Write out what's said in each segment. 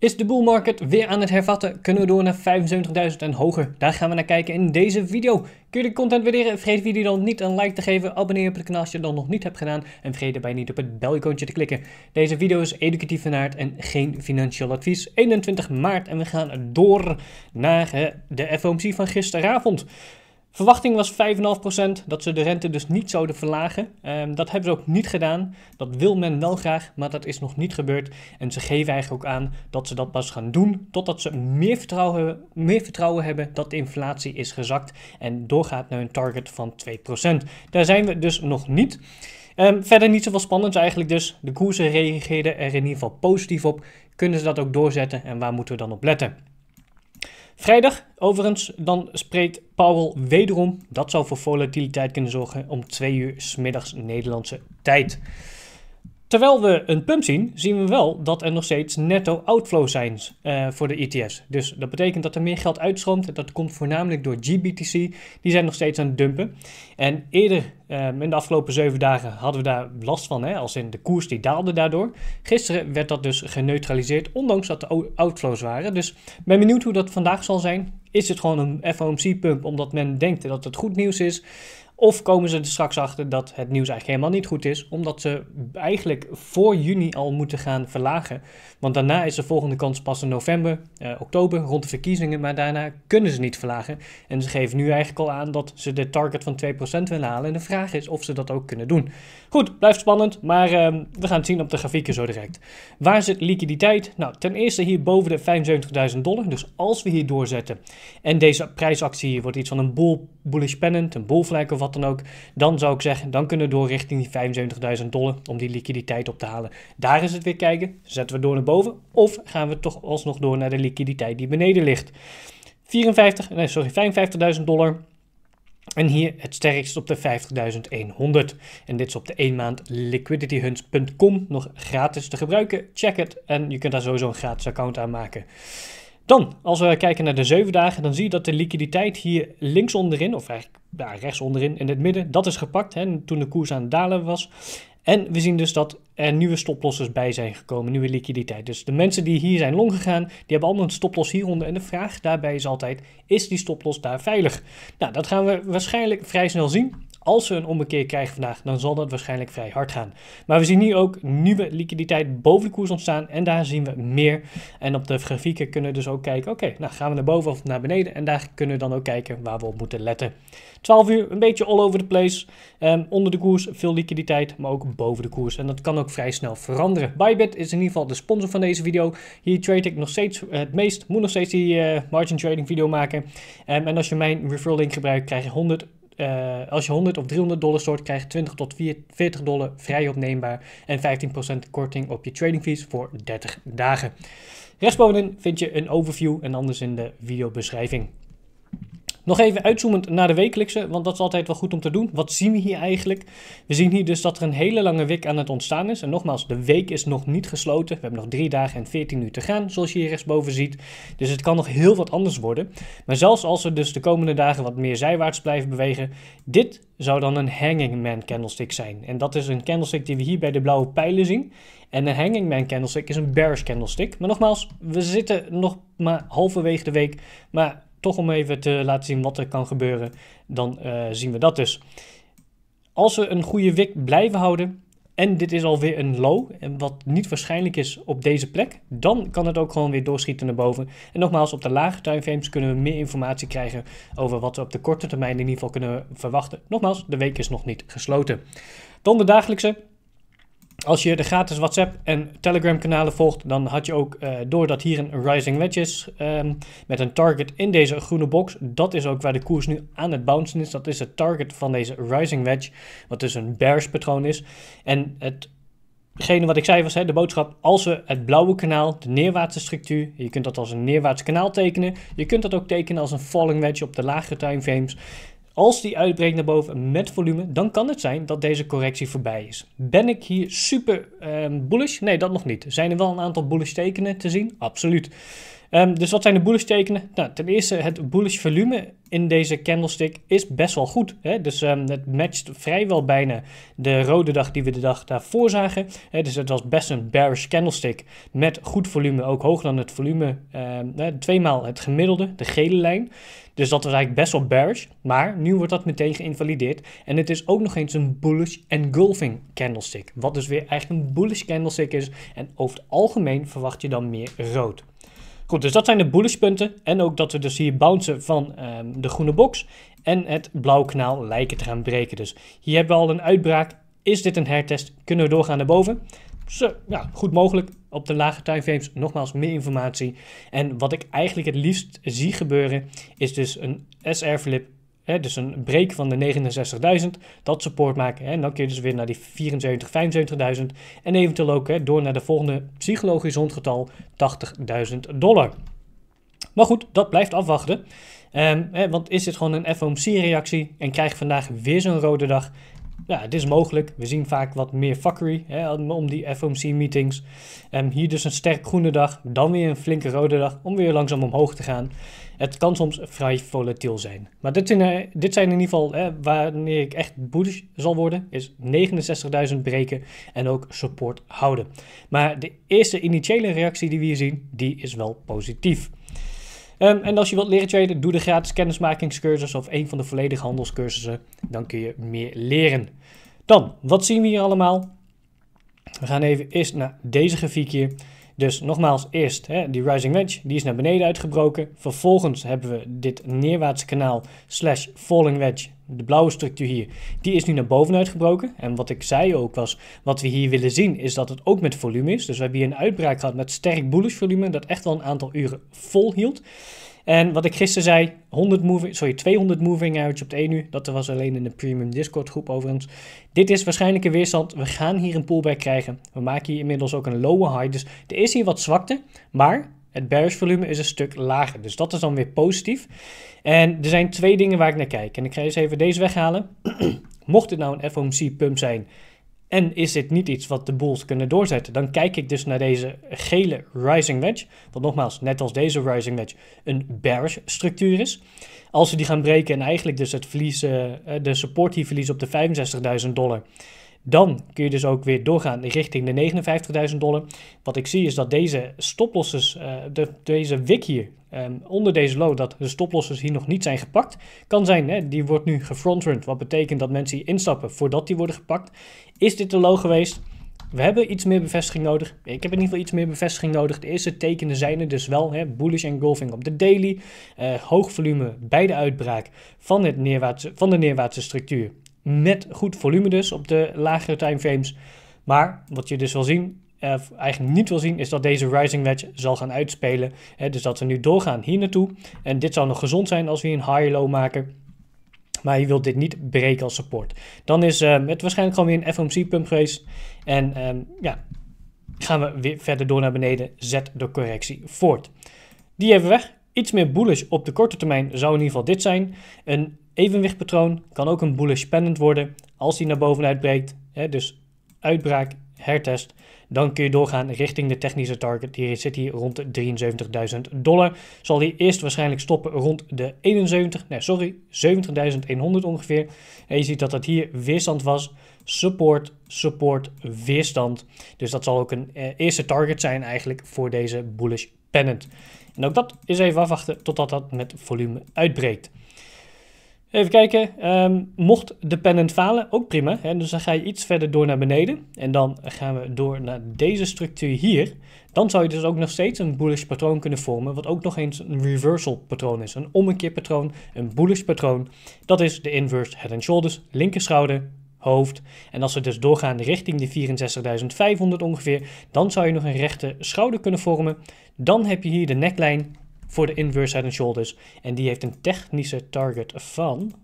Is de bull market weer aan het hervatten? Kunnen we door naar 75.000 en hoger? Daar gaan we naar kijken in deze video. Kun je de content waarderen? Vergeet video dan niet een like te geven. Abonneer op het kanaal als je dat nog niet hebt gedaan. En vergeet erbij niet op het belicoontje te klikken. Deze video is educatief van aard en geen financieel advies. 21 maart en we gaan door naar de FOMC van gisteravond. Verwachting was 5,5% dat ze de rente dus niet zouden verlagen. Ehm, dat hebben ze ook niet gedaan. Dat wil men wel graag, maar dat is nog niet gebeurd. En ze geven eigenlijk ook aan dat ze dat pas gaan doen totdat ze meer vertrouwen, meer vertrouwen hebben dat de inflatie is gezakt en doorgaat naar een target van 2%. Daar zijn we dus nog niet. Ehm, verder niet zoveel spannend. eigenlijk dus. De koersen reageerden er in ieder geval positief op. Kunnen ze dat ook doorzetten en waar moeten we dan op letten? Vrijdag, overigens, dan spreekt Powell wederom. Dat zou voor volatiliteit kunnen zorgen om 2 uur smiddags Nederlandse tijd. Terwijl we een pump zien, zien we wel dat er nog steeds netto outflows zijn eh, voor de ETS. Dus dat betekent dat er meer geld uitstroomt. Dat komt voornamelijk door GBTC. Die zijn nog steeds aan het dumpen. En eerder eh, in de afgelopen zeven dagen hadden we daar last van, hè, als in de koers die daalde daardoor. Gisteren werd dat dus geneutraliseerd, ondanks dat de outflows waren. Dus ben benieuwd hoe dat vandaag zal zijn. Is het gewoon een FOMC-pump omdat men denkt dat het goed nieuws is? Of komen ze er straks achter dat het nieuws eigenlijk helemaal niet goed is, omdat ze eigenlijk voor juni al moeten gaan verlagen. Want daarna is de volgende kans pas in november, eh, oktober, rond de verkiezingen, maar daarna kunnen ze niet verlagen. En ze geven nu eigenlijk al aan dat ze de target van 2% willen halen. En de vraag is of ze dat ook kunnen doen. Goed, blijft spannend, maar ehm, we gaan het zien op de grafieken zo direct. Waar zit liquiditeit? Nou, ten eerste hier boven de 75.000 dollar. Dus als we hier doorzetten en deze prijsactie hier wordt iets van een bull, bullish pennant, een bullflag of wat dan ook, dan zou ik zeggen, dan kunnen we door richting die 75.000 dollar om die liquiditeit op te halen. Daar is het weer kijken, zetten we door naar boven of gaan we toch alsnog door naar de liquiditeit die beneden ligt. 54, nee, sorry, 55.000 dollar. En hier het sterkst op de 50.100. En dit is op de 1 maand liquidityhunts.com nog gratis te gebruiken. Check het en je kunt daar sowieso een gratis account aan maken. Dan, als we kijken naar de 7 dagen, dan zie je dat de liquiditeit hier links onderin, of eigenlijk ja, nou, rechts onderin in het midden, dat is gepakt hè, toen de koers aan het dalen was. En we zien dus dat er nieuwe stoplossers bij zijn gekomen, nieuwe liquiditeit. Dus de mensen die hier zijn long gegaan, die hebben allemaal een stoplos hieronder. En de vraag daarbij is altijd, is die stoploss daar veilig? Nou, dat gaan we waarschijnlijk vrij snel zien als ze een ommekeer krijgen vandaag, dan zal dat waarschijnlijk vrij hard gaan. Maar we zien hier ook nieuwe liquiditeit boven de koers ontstaan en daar zien we meer. En op de grafieken kunnen we dus ook kijken, oké, nou gaan we naar boven of naar beneden. En daar kunnen we dan ook kijken waar we op moeten letten. 12 uur, een beetje all over the place. Ehm, onder de koers veel liquiditeit, maar ook boven de koers. En dat kan ook vrij snel veranderen. Bybit is in ieder geval de sponsor van deze video. Hier trade ik nog steeds eh, het meest. Moet nog steeds die eh, margin trading video maken. Ehm, en als je mijn referral link gebruikt, krijg je 100 eh, als je 100 of 300 dollar stort, krijg je 20 tot 40 dollar vrij opneembaar en 15% korting op je trading fees voor 30 dagen. Rechtsbovenin vind je een overview en anders in de videobeschrijving. Nog even uitzoomend naar de wekelijkse, want dat is altijd wel goed om te doen. Wat zien we hier eigenlijk? We zien hier dus dat er een hele lange week aan het ontstaan is. En nogmaals, de week is nog niet gesloten. We hebben nog drie dagen en 14 uur te gaan, zoals je hier rechtsboven ziet. Dus het kan nog heel wat anders worden. Maar zelfs als we dus de komende dagen wat meer zijwaarts blijven bewegen, dit zou dan een hanging man candlestick zijn. En dat is een candlestick die we hier bij de blauwe pijlen zien. En een hanging man candlestick is een bearish candlestick. Maar nogmaals, we zitten nog maar halverwege de week. Maar toch om even te laten zien wat er kan gebeuren, dan eh, zien we dat dus. Als we een goede wick blijven houden en dit is alweer een low, en wat niet waarschijnlijk is op deze plek, dan kan het ook gewoon weer doorschieten naar boven. En nogmaals, op de lage timeframes kunnen we meer informatie krijgen over wat we op de korte termijn in ieder geval kunnen verwachten. Nogmaals, de week is nog niet gesloten. Dan de dagelijkse. Als je de gratis WhatsApp en Telegram kanalen volgt, dan had je ook doordat eh, door dat hier een rising wedge is ehm, met een target in deze groene box. Dat is ook waar de koers nu aan het bouncen is. Dat is het target van deze rising wedge, wat dus een bearish patroon is. En Hetgene wat ik zei was hè, de boodschap, als we het blauwe kanaal, de neerwaartse structuur, je kunt dat als een neerwaarts kanaal tekenen. Je kunt dat ook tekenen als een falling wedge op de lagere timeframes. Als die uitbreekt naar boven met volume, dan kan het zijn dat deze correctie voorbij is. Ben ik hier super eh, bullish? Nee, dat nog niet. Zijn er wel een aantal bullish tekenen te zien? Absoluut. Ehm, dus wat zijn de bullish tekenen? Nou, ten eerste, het bullish volume in deze candlestick is best wel goed. Hè? Dus um, het matcht vrijwel bijna de rode dag die we de dag daarvoor zagen. Hè? Dus het was best een bearish candlestick met goed volume, ook hoger dan het volume, um, eh, tweemaal het gemiddelde, de gele lijn. Dus dat was eigenlijk best wel bearish, maar nu wordt dat meteen geïnvalideerd. En het is ook nog eens een bullish engulfing candlestick, wat dus weer eigenlijk een bullish candlestick is. En over het algemeen verwacht je dan meer rood. Goed, dus dat zijn de bullish punten. En ook dat we dus hier bouncen van ehm, de groene box en het blauwe kanaal lijken te gaan breken. Dus hier hebben we al een uitbraak. Is dit een hertest? Kunnen we doorgaan naar boven? Zo, ja, goed mogelijk. Op de lage timeframes nogmaals meer informatie. En wat ik eigenlijk het liefst zie gebeuren is dus een SR flip dus een break van de 69.000, dat support maken. en dan kun je dus weer naar die 74, 75.000. En eventueel ook door naar de volgende psychologisch rondgetal, 80.000 dollar. Maar goed, dat blijft afwachten. Ehm, want is dit gewoon een FOMC-reactie en krijg je vandaag weer zo'n rode dag? ja, het is mogelijk. We zien vaak wat meer fuckery hè, om die FOMC-meetings. Um, ehm, hier dus een sterk groene dag, dan weer een flinke rode dag om weer langzaam omhoog te gaan. Het kan soms vrij volatiel zijn. Maar dit zijn, dit zijn in ieder geval hè, wanneer ik echt bullish zal worden, is 69.000 breken en ook support houden. Maar de eerste initiële reactie die we hier zien, die is wel positief. Ehm, en als je wilt leren traden, doe de gratis kennismakingscursus of een van de volledige handelscursussen. Dan kun je meer leren. Dan, wat zien we hier allemaal? We gaan even eerst naar deze grafiekje. Dus nogmaals, eerst hè, die rising wedge, die is naar beneden uitgebroken. Vervolgens hebben we dit neerwaartse kanaal slash falling wedge de blauwe structuur hier, die is nu naar boven uitgebroken. En wat ik zei ook was, wat we hier willen zien is dat het ook met volume is. Dus we hebben hier een uitbraak gehad met sterk bullish volume, dat echt wel een aantal uren vol hield. En wat ik gisteren zei, 100 moving, sorry, 200 moving average op de 1 uur. Dat was alleen in de premium Discord groep overigens. Dit is waarschijnlijk een weerstand. We gaan hier een pullback krijgen. We maken hier inmiddels ook een lower high. Dus er is hier wat zwakte. Maar het bearish volume is een stuk lager. Dus dat is dan weer positief. En er zijn twee dingen waar ik naar kijk. En ik ga eens even deze weghalen. Mocht dit nou een FOMC-pump zijn en is dit niet iets wat de bulls kunnen doorzetten, dan kijk ik dus naar deze gele rising wedge. Wat nogmaals, net als deze rising wedge, een bearish structuur is. Als ze die gaan breken en eigenlijk dus het verliezen, eh, de support die verliezen op de 65.000 dollar dan kun je dus ook weer doorgaan richting de 59.000 dollar. Wat ik zie is dat deze stoplosses, eh, de, deze wick hier, ehm, onder deze low, dat de stoplosses hier nog niet zijn gepakt. Kan zijn, hè, die wordt nu gefrontrend. wat betekent dat mensen hier instappen voordat die worden gepakt. Is dit de low geweest? We hebben iets meer bevestiging nodig. Ik heb in ieder geval iets meer bevestiging nodig. De eerste tekenen zijn er dus wel. Hè, bullish engulfing op de daily. Uh, hoog volume bij de uitbraak van, het neerwaartse, van de neerwaartse structuur net goed volume dus op de lagere timeframes. Maar wat je dus wil zien, eigenlijk niet wil zien, is dat deze rising wedge zal gaan uitspelen. Hè, dus dat we nu doorgaan hier naartoe. En dit zou nog gezond zijn als we een high-low maken. Maar je wilt dit niet breken als support. Dan is eh, het waarschijnlijk gewoon weer een FOMC-pump geweest. En ehm, ja, gaan we weer verder door naar beneden. Zet de correctie voort. Die even weg. Iets meer bullish op de korte termijn zou in ieder geval dit zijn. Een evenwichtpatroon kan ook een bullish pennant worden als die naar boven uitbreekt. Hè, dus uitbraak, hertest. Dan kun je doorgaan richting de technische target. Die zit hier rond de 73.000 dollar. Zal die eerst waarschijnlijk stoppen rond de 71, nee sorry, 70.100 ongeveer. En je ziet dat dat hier weerstand was. Support, support, weerstand. Dus dat zal ook een eh, eerste target zijn eigenlijk voor deze bullish pennant. En ook dat is even afwachten totdat dat met volume uitbreekt. Even kijken, ehm, mocht de pennant falen, ook prima. Hè? Dus dan ga je iets verder door naar beneden. En dan gaan we door naar deze structuur hier. Dan zou je dus ook nog steeds een bullish patroon kunnen vormen. Wat ook nog eens een reversal patroon is. Een ommekeerpatroon, een bullish patroon. Dat is de inverse head and shoulders, linkerschouder, hoofd. En als we dus doorgaan richting die 64.500 ongeveer, dan zou je nog een rechte schouder kunnen vormen. Dan heb je hier de neklijn voor de inverse head and shoulders. En die heeft een technische target van...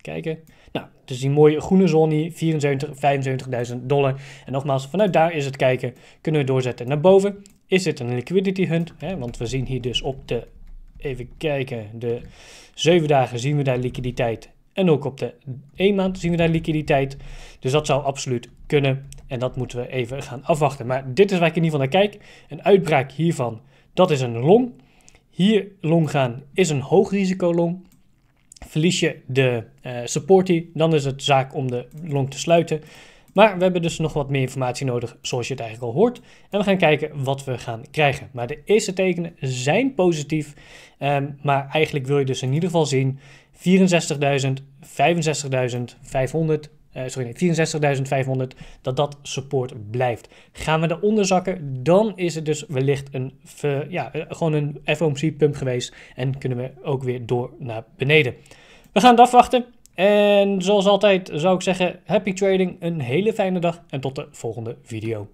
Kijken. Nou, dus die mooie groene zone, 74, 75.000 dollar. En nogmaals, vanuit daar is het kijken, kunnen we doorzetten naar boven. Is dit een liquidity hunt? Hè? Want we zien hier dus op de, even kijken, de 7 dagen zien we daar liquiditeit. En ook op de 1 maand zien we daar liquiditeit. Dus dat zou absoluut kunnen. En dat moeten we even gaan afwachten. Maar dit is waar ik in ieder geval naar kijk. Een uitbraak hiervan dat is een long. Hier long gaan is een hoog risico long. Verlies je de uh, eh, supportie, dan is het zaak om de long te sluiten. Maar we hebben dus nog wat meer informatie nodig, zoals je het eigenlijk al hoort. En we gaan kijken wat we gaan krijgen. Maar de eerste tekenen zijn positief. Ehm, maar eigenlijk wil je dus in ieder geval zien 64.000, 65.500, eh, sorry, 64.500, dat dat support blijft. Gaan we eronder zakken, dan is het dus wellicht een, ja, eh, gewoon een FOMC pump geweest en kunnen we ook weer door naar beneden. We gaan het afwachten. En zoals altijd zou ik zeggen, happy trading, een hele fijne dag en tot de volgende video.